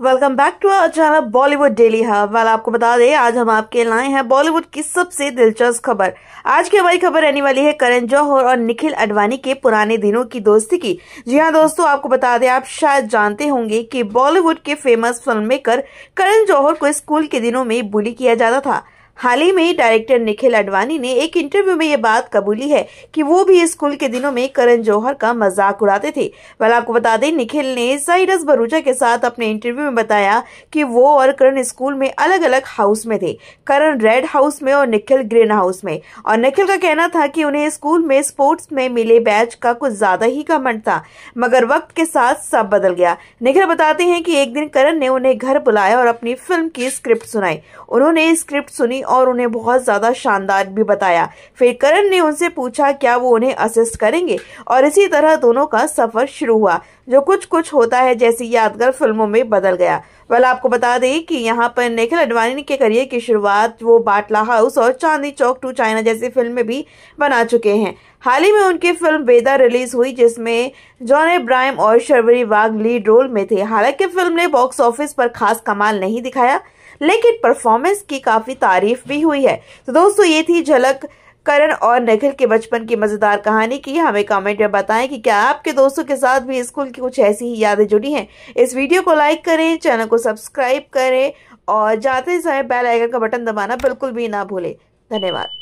welcome back to our channel Bollywood daily hub वाला आपको बता दें आज हम आपके लाए हैं बॉलीवुड की सबसे दिलचस्प खबर आज की हमारी खबर रहने वाली है करण जौहर और निखिल अडवाणी के पुराने दिनों की दोस्ती की जी हाँ दोस्तों आपको बता दें आप शायद जानते होंगे कि बॉलीवुड के famous film maker Karan Johar को स्कूल के दिनों में बुली किया जाता था हाल ही में डायरेक्टर निखिल अडवाणी ने एक इंटरव्यू में ये बात कबूली है कि वो भी स्कूल के दिनों में करण जौहर का मजाक उड़ाते थे वाला आपको बता दें निखिल ने साइरस भरूचा के साथ अपने इंटरव्यू में बताया कि वो और करण स्कूल में अलग अलग हाउस में थे करण रेड हाउस में और निखिल ग्रीन हाउस में और निखिल का कहना था कि उन्हें स्कूल में स्पोर्ट्स में मिले बैच का कुछ ज्यादा ही कमंड था मगर वक्त के साथ सब बदल गया निखिल बताते हैं कि एक दिन करण ने उन्हें घर बुलाया और अपनी फिल्म की स्क्रिप्ट सुनाई उन्होंने स्क्रिप्ट सुनी और उन्हें बहुत ज़्यादा शानदार भी बताया फिर करण ने उनसे पूछा क्या वो उन्हें असिस्ट करेंगे और इसी तरह दोनों का सफ़र शुरू हुआ जो कुछ कुछ होता है जैसी यादगार फिल्मों में बदल गया वाल आपको बता दें कि यहाँ पर निखिल अडवाणी के करियर की शुरुआत वो बाटला हाउस और चांदी चौक टू चाइना जैसी फिल्म में भी बना चुके हैं हाल ही में उनकी फिल्म वेदा रिलीज हुई जिसमें जॉन इब्राहिम और शर्वरी वाघ लीड रोल में थे हालांकि फिल्म ने बॉक्स ऑफिस पर खास कमाल नहीं दिखाया लेकिन परफॉर्मेंस की काफ़ी तारीफ भी हुई है तो दोस्तों ये थी झलक करण और निखिल के बचपन की मजेदार कहानी की हमें कमेंट में बताएं कि क्या आपके दोस्तों के साथ भी स्कूल की कुछ ऐसी ही यादें जुड़ी हैं इस वीडियो को लाइक करें चैनल को सब्सक्राइब करें और जाते समय बेल आइकन का बटन दबाना बिल्कुल भी ना भूलें धन्यवाद